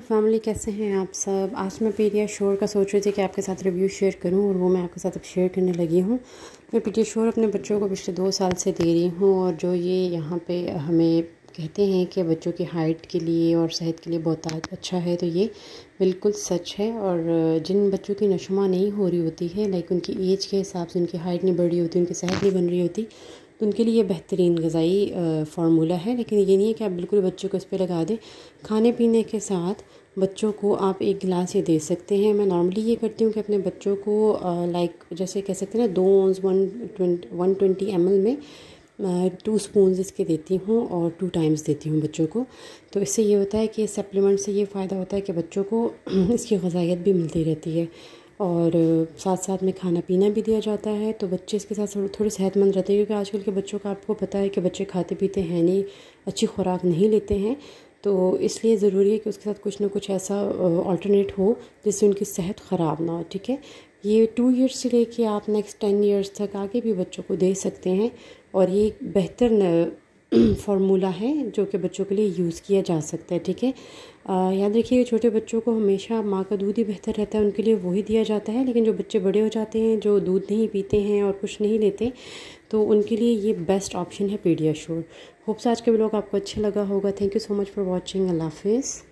to family कैसे हैं आप सब आज मैं पीडिया शोर का सोच रही थी कि आपके साथ रिव्यू शेयर करूं और वो मैं आपके साथ अब शेयर करने लगी हूं मैं पीडिया शोर अपने बच्चों को पिछले दो साल से दे रही हूं और जो ये यहाँ पे हमें कहते हैं कि बच्चों की हाइट के लिए और सेहत के लिए बहुत अच्छा है तो ये बिल्कुल सच है और जिन बच्चों की नशुमा नहीं हो रही होती है लाइक उनकी एज के हिसाब से उनकी हाइट नहीं बढ़ रही होती उनकी सेहत नहीं बन रही होती तो उनके लिए बेहतरीन गज़ाई फार्मूला है लेकिन ये नहीं है कि आप बिल्कुल बच्चों को इस पर लगा दें खाने पीने के साथ बच्चों को आप एक गिलास ये दे सकते हैं मैं नॉर्मली ये करती हूँ कि अपने बच्चों को लाइक जैसे कह सकते हैं ना दो ounce one twenty one twenty M में टू स्पून इसके देती हूँ और टू टाइम्स देती हूँ बच्चों को तो इससे ये होता है कि सप्लीमेंट से ये फ़ायदा होता है कि बच्चों को इसकी गजाइत भी मिलती रहती है और साथ साथ में खाना पीना भी दिया जाता है तो बच्चे इसके साथ थोड़े सेहतमंद रहते हैं क्योंकि आजकल के बच्चों का आपको पता है कि बच्चे खाते पीते हैं नहीं अच्छी खुराक नहीं लेते हैं तो इसलिए ज़रूरी है कि उसके साथ कुछ ना कुछ ऐसा ऑल्टरनेट हो जिससे उनकी सेहत ख़राब ना हो ठीक है ये टू इयर्स से लेके आप नेक्स्ट टेन इयर्स तक आगे भी बच्चों को दे सकते हैं और ये बेहतर फार्मूला है जो कि बच्चों के लिए यूज़ किया जा सकता है ठीक है याद रखिए छोटे बच्चों को हमेशा माँ का दूध ही बेहतर रहता है उनके लिए वही दिया जाता है लेकिन जो बच्चे बड़े हो जाते हैं जो दूध नहीं पीते हैं और कुछ नहीं लेते तो उनके लिए ये बेस्ट ऑप्शन है शोर होप्स आज के ब्लॉग आपको अच्छा लगा होगा thank you so much for watching Allah हाफिज़